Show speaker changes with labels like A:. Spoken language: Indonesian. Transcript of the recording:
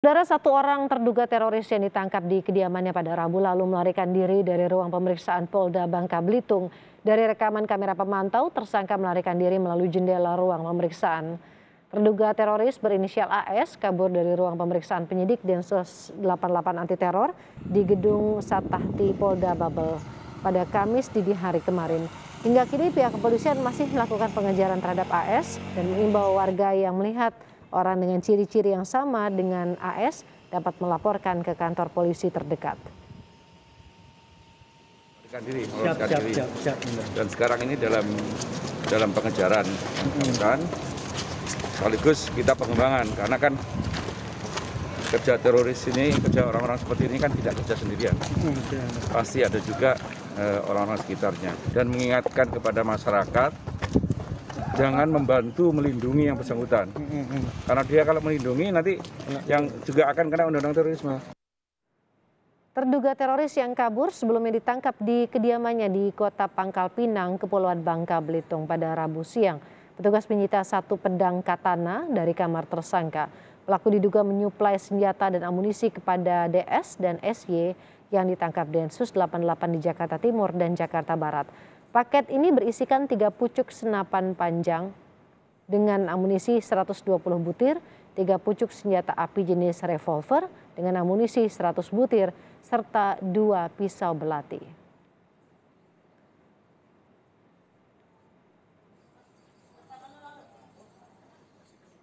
A: Saudara satu orang terduga teroris yang ditangkap di kediamannya pada Rabu lalu melarikan diri dari ruang pemeriksaan Polda Bangka Belitung. Dari rekaman kamera pemantau, tersangka melarikan diri melalui jendela ruang pemeriksaan. Terduga teroris berinisial AS kabur dari ruang pemeriksaan penyidik Densus 88 anti teror di gedung Satahti Polda Babel pada Kamis dini hari kemarin. Hingga kini pihak kepolisian masih melakukan pengejaran terhadap AS dan mengimbau warga yang melihat Orang dengan ciri-ciri yang sama dengan AS dapat melaporkan ke kantor polisi terdekat.
B: Diri, siap, siap, diri. Siap, siap, Dan sekarang ini dalam dalam pengejaran, kan? Sekaligus kita pengembangan karena kan kerja teroris ini, kerja orang-orang seperti ini kan tidak kerja sendirian. Mm-hmm. Pasti ada juga eh, orang-orang eh, sekitarnya. Dan mengingatkan kepada masyarakat jangan membantu melindungi yang bersangkutan. Mm, mm, mm. Karena dia kalau melindungi nanti yang juga akan kena undang-undang terorisme.
A: Terduga teroris yang kabur sebelumnya ditangkap di kediamannya di kota Pangkal Pinang, Kepulauan Bangka, Belitung pada Rabu siang. Petugas menyita satu pedang katana dari kamar tersangka. Pelaku diduga menyuplai senjata dan amunisi kepada DS dan SY yang ditangkap Densus 88 di Jakarta Timur dan Jakarta Barat. Paket ini berisikan tiga pucuk senapan panjang dengan amunisi 120 butir, tiga pucuk senjata api jenis revolver dengan amunisi 100 butir, serta dua pisau belati.